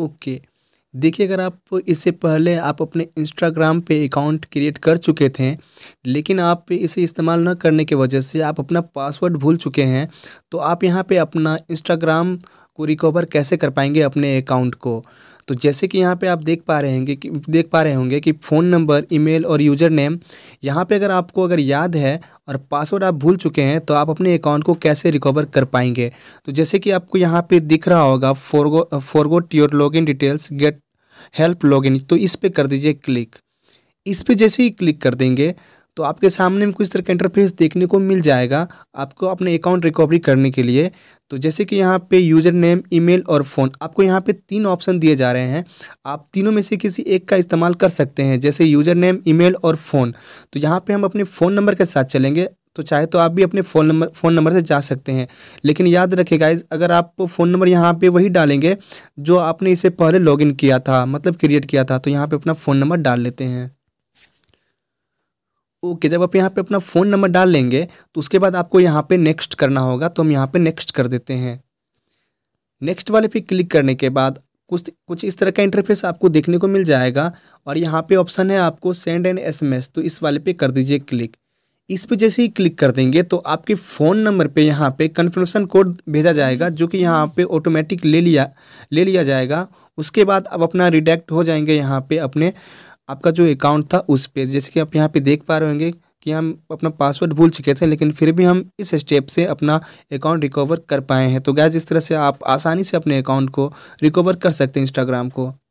okay देखिए अगर आप इससे पहले आप अपने इंस्टाग्राम पे अकाउंट क्रिएट कर चुके थे लेकिन आप इसे इस्तेमाल न करने के वजह से आप अपना पासवर्ड भूल चुके हैं तो आप यहाँ पे अपना इंस्टाग्राम को रिकवर कैसे कर पाएंगे अपने अकाउंट को तो जैसे कि यहाँ पे आप देख पा रहे होंगे कि देख पा रहे होंगे कि फ़ोन नंबर ईमेल और यूज़र नेम यहाँ पे अगर आपको अगर याद है और पासवर्ड आप भूल चुके हैं तो आप अपने अकाउंट को कैसे रिकवर कर पाएंगे तो जैसे कि आपको यहाँ पे दिख रहा होगा forgot forgot your login details get help login तो इस पर कर दीजिए क्लिक इस पर जैसे ही क्लिक कर देंगे तो आपके सामने में कुछ तरह का इंटरफेस देखने को मिल जाएगा आपको अपने अकाउंट रिकवरी करने के लिए तो जैसे कि यहाँ पे यूजर नेम ईमेल और फ़ोन आपको यहाँ पे तीन ऑप्शन दिए जा रहे हैं आप तीनों में से किसी एक का इस्तेमाल कर सकते हैं जैसे यूजर नेम ईमेल और फ़ोन तो यहाँ पे हम अपने फ़ोन नंबर के साथ चलेंगे तो चाहे तो आप भी अपने फ़ोन नंबर फ़ोन नंबर से जा सकते हैं लेकिन याद रखें गाइज अगर आप फ़ोन नंबर यहाँ पे वही डालेंगे जो आपने इसे पहले लॉगिन किया था मतलब क्रिएट किया था तो यहाँ पे अपना फ़ोन नंबर डाल लेते हैं ओके जब आप यहाँ पे अपना फ़ोन नंबर डाल लेंगे तो उसके बाद आपको यहाँ पे नेक्स्ट करना होगा तो हम यहाँ पे नेक्स्ट कर देते हैं नेक्स्ट वाले पे क्लिक करने के बाद कुछ कुछ इस तरह का इंटरफेस आपको देखने को मिल जाएगा और यहाँ पे ऑप्शन है आपको सेंड एंड एसएमएस तो इस वाले पे कर दीजिए क्लिक इस पे जैसे ही क्लिक कर देंगे तो आपके फ़ोन नंबर पे यहाँ पे कन्फर्मेशन कोड भेजा जाएगा जो कि यहाँ पे ऑटोमेटिक ले लिया ले लिया जाएगा उसके बाद अब अपना रिडेक्ट हो जाएंगे यहाँ पे अपने आपका जो अकाउंट था उस पे जैसे कि आप यहाँ पे देख पा रहे होंगे कि हम अपना पासवर्ड भूल चुके थे लेकिन फिर भी हम इस स्टेप से अपना अकाउंट रिकवर कर पाए हैं तो गैस इस तरह से आप आसानी से अपने अकाउंट को रिकवर कर सकते हैं इंस्टाग्राम को